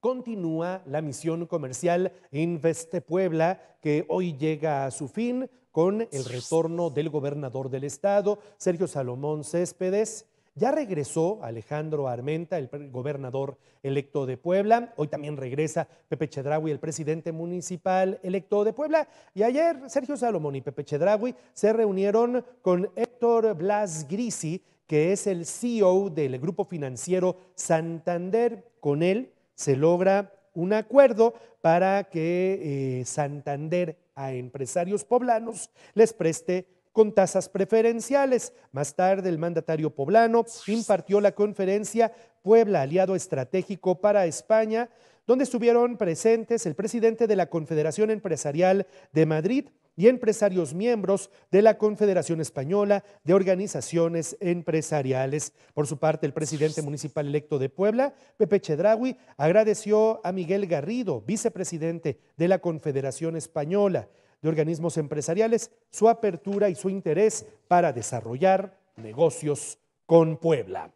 Continúa la misión comercial Investe Puebla, que hoy llega a su fin con el retorno del gobernador del estado, Sergio Salomón Céspedes. Ya regresó Alejandro Armenta, el gobernador electo de Puebla. Hoy también regresa Pepe Chedraui, el presidente municipal electo de Puebla. Y ayer Sergio Salomón y Pepe Chedraui se reunieron con Héctor Blas Grisi, que es el CEO del grupo financiero Santander. Con él se logra un acuerdo para que eh, Santander a empresarios poblanos les preste con tasas preferenciales. Más tarde, el mandatario poblano impartió la conferencia Puebla, aliado estratégico para España, donde estuvieron presentes el presidente de la Confederación Empresarial de Madrid, y empresarios miembros de la Confederación Española de Organizaciones Empresariales. Por su parte, el presidente municipal electo de Puebla, Pepe Chedraui, agradeció a Miguel Garrido, vicepresidente de la Confederación Española de Organismos Empresariales, su apertura y su interés para desarrollar negocios con Puebla.